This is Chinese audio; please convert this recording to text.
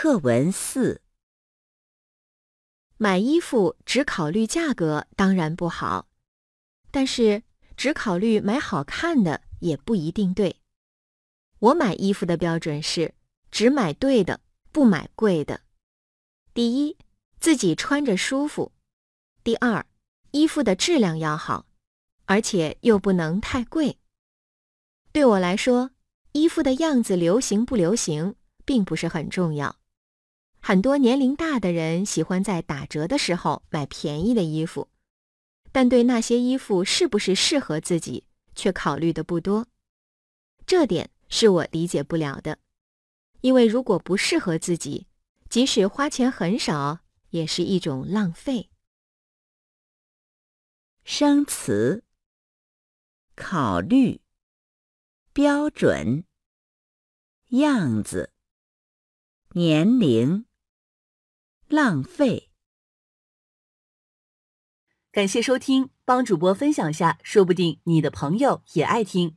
课文四，买衣服只考虑价格当然不好，但是只考虑买好看的也不一定对。我买衣服的标准是只买对的，不买贵的。第一，自己穿着舒服；第二，衣服的质量要好，而且又不能太贵。对我来说，衣服的样子流行不流行并不是很重要。很多年龄大的人喜欢在打折的时候买便宜的衣服，但对那些衣服是不是适合自己却考虑的不多。这点是我理解不了的，因为如果不适合自己，即使花钱很少也是一种浪费。生词：考虑、标准、样子、年龄。浪费。感谢收听，帮主播分享下，说不定你的朋友也爱听。